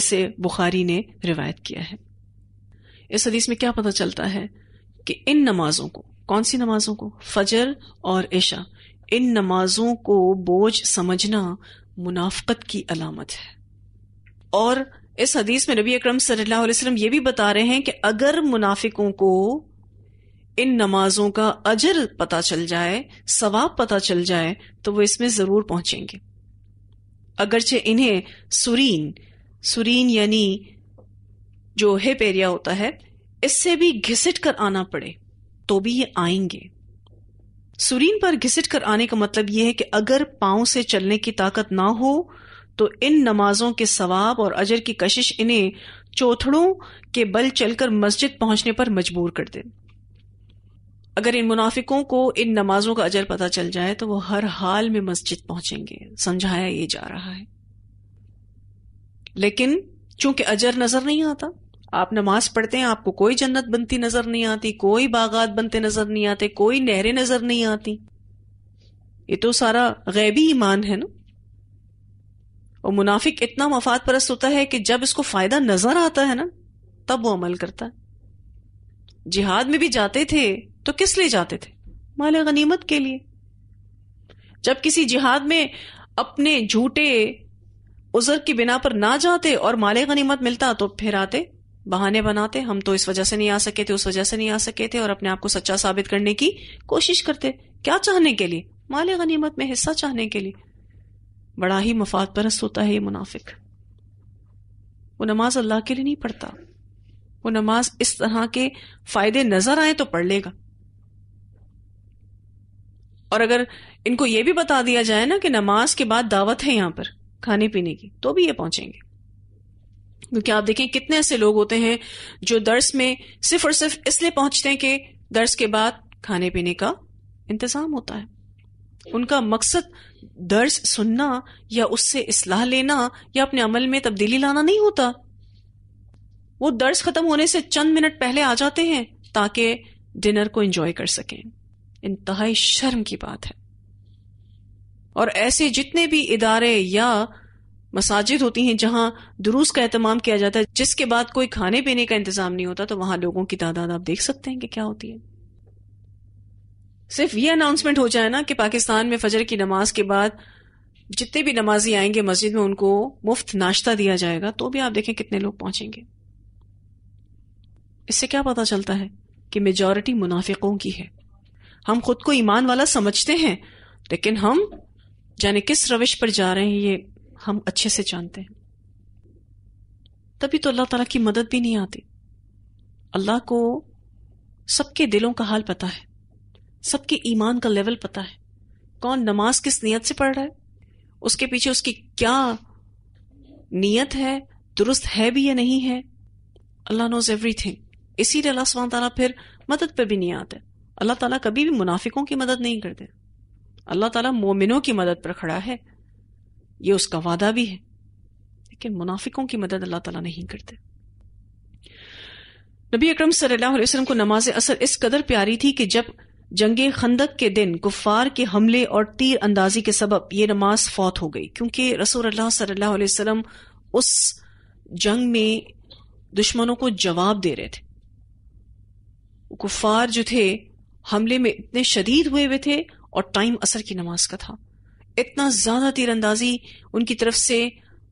इसे बुखारी ने रिवायत किया है इस हदीस में क्या पता चलता है कि इन नमाजों को कौन सी नमाजों को फजर और इशा इन नमाजों को बोझ समझना मुनाफकत की अलामत है और इस हदीस में नबी अक्रम सल्लाम ये भी बता रहे हैं कि अगर मुनाफिकों को इन नमाजों का अजर पता चल जाए सवाब पता चल जाए तो वो इसमें जरूर पहुंचेंगे अगरचे इन्हें सुरीन सुरीन यानी जो हिप एरिया होता है इससे भी घिसट कर आना पड़े तो भी ये आएंगे सुरीन पर घिसट कर आने का मतलब यह है कि अगर पांव से चलने की ताकत ना हो तो इन नमाजों के सवाब और अजर की कशिश इन्हें चौथड़ों के बल चलकर मस्जिद पहुंचने पर मजबूर कर दे अगर इन मुनाफिकों को इन नमाजों का अजर पता चल जाए तो वो हर हाल में मस्जिद पहुंचेंगे समझाया ये जा रहा है लेकिन चूंकि अजर नजर नहीं आता आप नमाज पढ़ते हैं आपको कोई जन्नत बनती नजर नहीं आती कोई बागात बनते नजर नहीं आते कोई नहरें नजर नहीं आती ये तो सारा गैबी ईमान है ना और मुनाफिक इतना मफाद परस्त होता है कि जब इसको फायदा नजर आता है ना तब वो अमल करता है जिहाद में भी जाते थे तो किस लिए जाते थे माल गनीमत के लिए जब किसी जिहाद में अपने झूठे उजर की बिना पर ना जाते और माल गनीमत मिलता तो फिर आते बहाने बनाते हम तो इस वजह से नहीं आ सके थे उस वजह से नहीं आ सके थे और अपने आप को सच्चा साबित करने की कोशिश करते क्या चाहने के लिए माल गनीमत में हिस्सा चाहने के लिए बड़ा ही मफाद परस्त होता है ये मुनाफिक वो नमाज अल्लाह के लिए नहीं पढ़ता वो नमाज इस तरह के फायदे नजर आए तो पढ़ लेगा और अगर इनको यह भी बता दिया जाए ना कि नमाज के बाद दावत है यहां पर खाने पीने की तो भी ये पहुंचेंगे क्योंकि आप देखें कितने ऐसे लोग होते हैं जो दर्श में सिर्फ और सिर्फ इसलिए पहुंचते हैं कि दर्श के बाद खाने पीने का इंतजाम होता है उनका मकसद दर्श सुनना या उससे इसलाह लेना या अपने अमल में तब्दीली लाना नहीं होता वो दर्श खत्म होने से चंद मिनट पहले आ जाते हैं ताकि डिनर को एंजॉय कर सकें इंतहाई शर्म की बात है और ऐसे जितने भी इदारे या मसाजिद होती हैं जहां दुरूस का एहतमाम किया जाता है जिसके बाद कोई खाने पीने का इंतजाम नहीं होता तो वहां लोगों की तादाद आप देख सकते हैं कि क्या होती है सिर्फ ये अनाउंसमेंट हो जाए ना कि पाकिस्तान में फजर की नमाज के बाद जितने भी नमाजी आएंगे मस्जिद में उनको मुफ्त नाश्ता दिया जाएगा तो भी आप देखें कितने लोग पहुंचेंगे इससे क्या पता चलता है कि मेजोरिटी मुनाफिकों की है हम खुद को ईमान वाला समझते हैं लेकिन हम जाने किस रविश पर जा रहे हैं ये हम अच्छे से जानते हैं तभी तो अल्लाह तला की मदद भी नहीं आती अल्लाह को सबके दिलों का हाल पता है सबके ईमान का लेवल पता है कौन नमाज किस नीयत से पढ़ रहा है उसके पीछे उसकी क्या नीयत है दुरुस्त है भी या नहीं है अल्लाह नोज एवरी थिंग इसीलिए अल्लाह सुबह तला फिर मदद पर भी नहीं आता अल्लाह तला कभी भी मुनाफिकों की मदद नहीं करते अल्लाह तला मोमिनों की मदद पर खड़ा है ये उसका वादा भी है लेकिन मुनाफिकों की मदद अल्लाह ताला नहीं करते नबी अकरम सल्लल्लाहु अलैहि वसल्लम को नमाज असर इस कदर प्यारी थी कि जब जंग खंदक के दिन गुफ्फार के हमले और तीर अंदाजी के सबब ये नमाज फौत हो गई क्योंकि रसूल अल्लाह सल्लल्लाहु अलैहि वसल्लम उस जंग में दुश्मनों को जवाब दे रहे थे कुफार जो थे हमले में इतने शदीद हुए हुए थे और टाइम असर की नमाज का था इतना ज्यादा तीरंदाजी उनकी तरफ से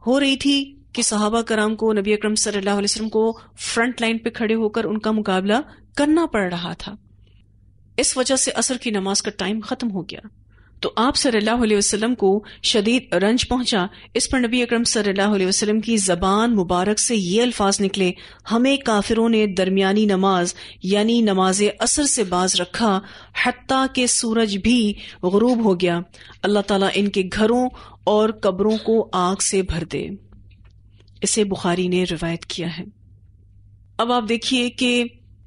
हो रही थी कि सहाबा कराम को नबी अक्रम सल्लल्लाहु को फ्रंट लाइन पे खड़े होकर उनका मुकाबला करना पड़ रहा था इस वजह से असर की नमाज का टाइम खत्म हो गया तो आप सल्लल्लाहु अलैहि वसल्लम को शदीद रंज पहुंचा इस पर नबी अकरम सल्लल्लाहु अलैहि वसल्लम की जबान मुबारक से ये अल्फाज निकले हमें काफिरों ने दरमियानी नमाज यानी नमाज असर से बाज रखा हती के सूरज भी गरूब हो गया अल्लाह ताला इनके घरों और कब्रों को आग से भर दे इसे बुखारी ने रिवायत किया है अब आप देखिए कि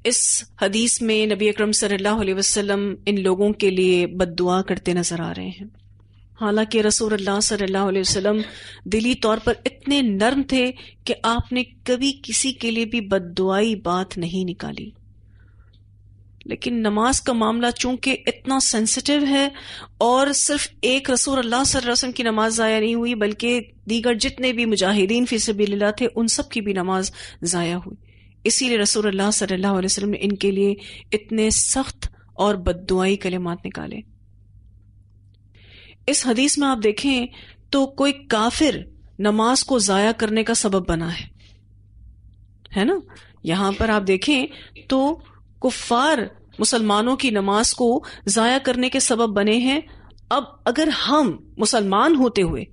इस हदीस में नबी अकरम सल्लल्लाहु अलैहि वसल्लम इन लोगों के लिए बददुआ करते नजर आ रहे हैं हालांकि रसूल अल्लाह सल्लल्लाहु अलैहि वसल्लम दिली तौर पर इतने नर्म थे कि आपने कभी किसी के लिए भी बददुआई बात नहीं निकाली लेकिन नमाज का मामला चूंकि इतना सेंसिटिव है और सिर्फ एक रसूल अल्लाह वसल्लम की नमाज ज़ाया नहीं हुई बल्कि दीगर जितने भी मुजाहिदीन फी थे उन सब की भी नमाज ज़ाया हुई इसीलिए रसूल सल्लल्लाहु अलैहि वसल्लम ने इनके लिए इतने सख्त और बददुआई कलेमात निकाले इस हदीस में आप देखें तो कोई काफिर नमाज को जाया करने का सबब बना है है ना यहां पर आप देखें तो कुफार मुसलमानों की नमाज को जाया करने के सबब बने हैं अब अगर हम मुसलमान होते हुए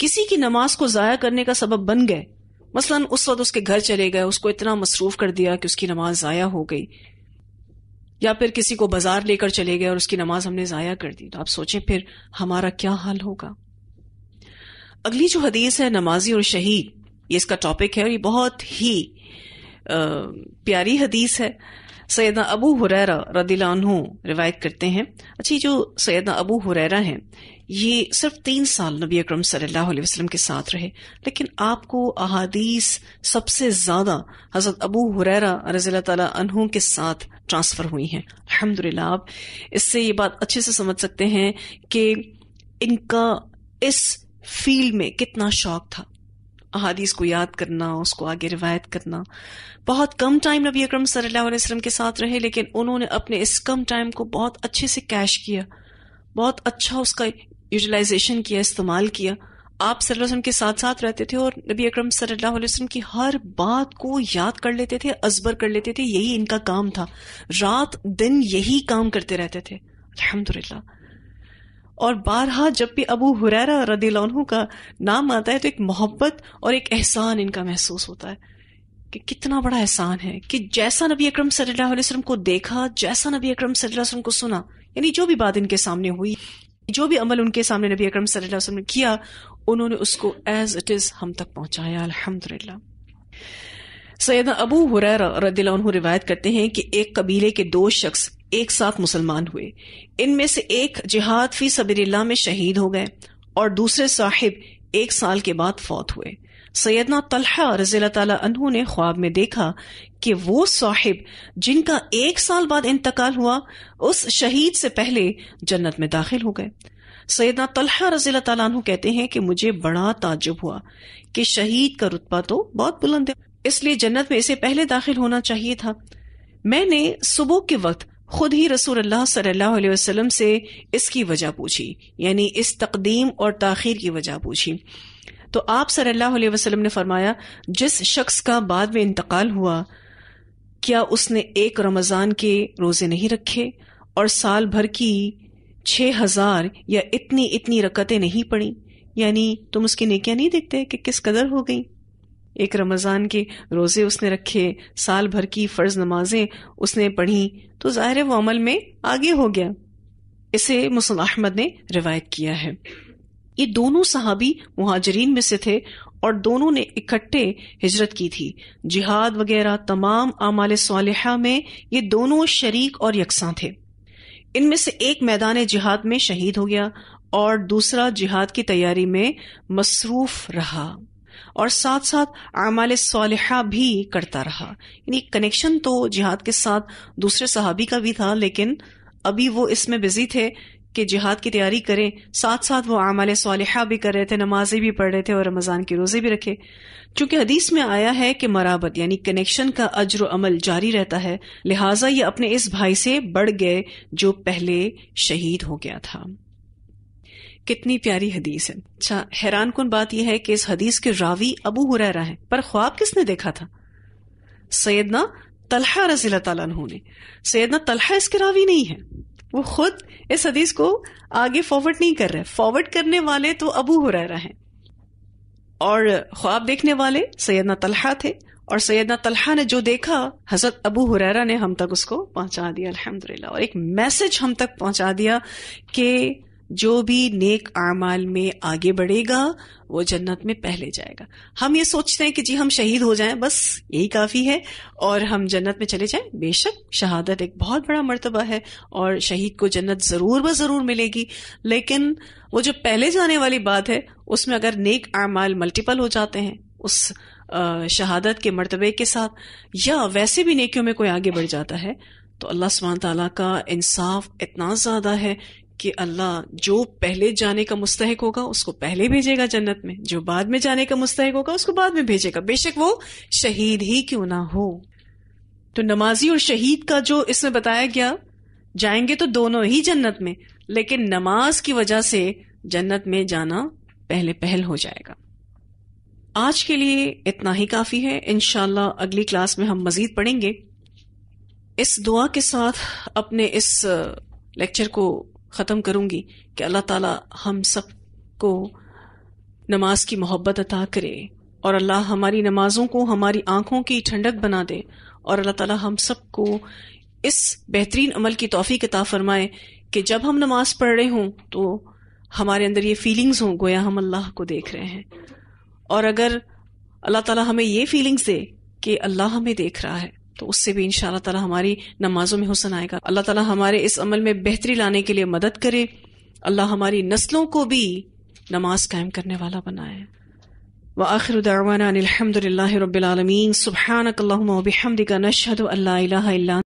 किसी की नमाज को जाया करने का सबब बन गए मसलन उस वक्त उसके घर चले गए उसको इतना मसरूफ कर दिया कि उसकी नमाज ज़ाया हो गई या फिर किसी को बाजार लेकर चले गए और उसकी नमाज हमने ज़ाया कर दी तो आप सोचें फिर हमारा क्या हाल होगा अगली जो हदीस है नमाजी और शहीद ये इसका टॉपिक है और ये बहुत ही आ, प्यारी हदीस है सैयद अबू हुरैरा रदीलानू रिवायत करते हैं अच्छी जो सैयद अबू हुरैरा हैं ये सिर्फ तीन साल नबी अक्रम सल्लल्लाहु अलैहि वसल्लम के साथ रहे लेकिन आपको अहादीस सबसे ज्यादा हजरत अबू हुरैरा रजील तहों के साथ ट्रांसफर हुई है अलहमदिल्ला आप इससे ये बात अच्छे से समझ सकते हैं कि इनका इस फील्ड में कितना शौक था अहादीस को याद करना उसको आगे रिवायत करना बहुत कम टाइम नबी अकरम सल्लल्लाहु अलैहि वसल्लम के साथ रहे लेकिन उन्होंने अपने इस कम टाइम को बहुत अच्छे से कैश किया बहुत अच्छा उसका यूटिलाइजेशन किया इस्तेमाल किया आप सल्लल्लाहु अलैहि वसल्लम के साथ साथ रहते थे और नबी अकरम सल्लल्लाहु अलैहि वसल्लम की हर बात को याद कर लेते थे अजबर कर लेते थे यही इनका काम था रात दिन यही काम करते रहते थे अल्हम्दुलिल्लाह और बारहा जब भी अबू हुरैरा रदीलौनू का नाम आता है तो एक मोहब्बत और एक एहसान इनका महसूस होता है कि कितना बड़ा एहसान है कि जैसा नबी अक्रम सल्लाम को देखा जैसा नबी अक्रम सल्लल्लाहु को सुना यानी जो भी बात इनके सामने हुई जो भी अमल उनके सामने नबी अक्रम सल्लल्लाहु ने किया उन्होंने उसको एज इट इज हम तक पहुंचाया अल्हम्दुलिल्लाह सैदा अबू हुरैरा रदिल्लाहु रिवायत करते हैं कि एक कबीले के दो शख्स एक साथ मुसलमान हुए इनमें से एक जिहाद फी सबरिल्ला में शहीद हो गए और दूसरे साहिब एक साल के बाद फौत हुए सैदना तलहा रजील ने ख्वाब में देखा कि वो साहिब जिनका एक साल बाद इंतकाल हुआ उस शहीद से पहले जन्नत में दाखिल हो गए सैदना तलहा रजील तु कहते हैं कि मुझे बड़ा ताजुब हुआ कि शहीद का रुतबा तो बहुत बुलंद है इसलिए जन्नत में इसे पहले दाखिल होना चाहिए था मैंने सुबह के वक्त खुद ही रसूल अल्लाह सल्लल्लाहु अलैहि वसल्लम से इसकी वजह पूछी यानी इस तकदीम और ताखिर की वजह पूछी तो आप सल्लल्लाहु अलैहि वसल्लम ने फरमाया जिस शख्स का बाद में इंतकाल हुआ क्या उसने एक रमज़ान के रोज़े नहीं रखे और साल भर की छह हज़ार या इतनी इतनी रकतें नहीं पड़ी यानी तुम उसकी नेकियां नहीं देखते कि किस कदर हो गई एक रमज़ान के रोज़े उसने रखे साल भर की फ़र्ज नमाजें उसने पढ़ी तो ज़ाहिर वो अमल में आगे हो गया इसे मुसल अहमद ने रिवायत किया है ये दोनों सहाबी मुहाजरीन में से थे और दोनों ने इकट्ठे हिजरत की थी जिहाद वगैरह तमाम आमाल साल में ये दोनों शरीक और यकसा थे इनमें से एक मैदान जिहाद में शहीद हो गया और दूसरा जिहाद की तैयारी में मसरूफ रहा और साथ साथ आमाल सालहा भी करता रहा यानी कनेक्शन तो जिहाद के साथ दूसरे सहाबी का भी था लेकिन अभी वो इसमें बिजी थे कि जिहाद की तैयारी करें साथ साथ वो आमाल सालहा भी कर रहे थे नमाजें भी पढ़ रहे थे और रमज़ान के रोज़े भी रखे चूंकि हदीस में आया है कि मराबत यानी कनेक्शन का अजर अमल जारी रहता है लिहाजा ये अपने इस भाई से बढ़ गए जो पहले शहीद हो गया था कितनी प्यारी हदीस है अच्छा हैरान कन बात यह है कि इस हदीस के रावी अबू हुरैरा है पर ख्वाब किसने देखा था सैदना तलहा रजील तु ने सैदना तलहा इसके रावी नहीं है वो खुद इस हदीस को आगे फॉरवर्ड नहीं कर रहे फॉरवर्ड करने वाले तो अबू हुरैरा हैं और ख्वाब देखने वाले सैदना तलहा थे और सैदना तलहा ने जो देखा हजरत अबू हुरैरा ने हम तक उसको पहुंचा दिया अल्हम्दुलिल्लाह और एक मैसेज हम तक पहुंचा दिया कि जो भी नेक आमाल में आगे बढ़ेगा वो जन्नत में पहले जाएगा हम ये सोचते हैं कि जी हम शहीद हो जाएं बस यही काफ़ी है और हम जन्नत में चले जाएं बेशक शहादत एक बहुत बड़ा मर्तबा है और शहीद को जन्नत ज़रूर ब ज़रूर मिलेगी लेकिन वो जो पहले जाने वाली बात है उसमें अगर नेक आमाल मल्टीपल हो जाते हैं उस शहादत के मरतबे के साथ या वैसे भी नेकियों में कोई आगे बढ़ जाता है तो अल्लाह सुबह तला का इंसाफ इतना ज़्यादा है कि अल्लाह जो पहले जाने का मुस्तक होगा उसको पहले भेजेगा जन्नत में जो बाद में जाने का मुस्तक होगा उसको बाद में भेजेगा बेशक वो शहीद ही क्यों ना हो तो नमाजी और शहीद का जो इसमें बताया गया जाएंगे तो दोनों ही जन्नत में लेकिन नमाज की वजह से जन्नत में जाना पहले पहल हो जाएगा आज के लिए इतना ही काफी है इनशाला अगली क्लास में हम मजीद पढ़ेंगे इस दुआ के साथ अपने इस लेक्चर को ख़त्म करूंगी कि अल्लाह ताला हम सब को नमाज की मोहब्बत अता करे और अल्लाह हमारी नमाजों को हमारी आंखों की ठंडक बना दे और अल्लाह ताला हम सबको इस बेहतरीन अमल की तोहफी के किताब फरमाए कि जब हम नमाज पढ़ रहे हों तो हमारे अंदर ये फीलिंग्स हों गोया हम अल्लाह को देख रहे हैं और अगर अल्लाह ताला हमें ये फीलिंग्स दे कि अल्लाह हमें देख रहा है तो उससे भी इन ताला हमारी नमाजों में हुसन आएगा अल्लाह तला हमारे इस अमल में बेहतरी लाने के लिए मदद करे अल्लाह हमारी नस्लों को भी नमाज कायम करने वाला बनाए व आखिर उदावाना अलहमदिल्ला रबालमीन अल्लाह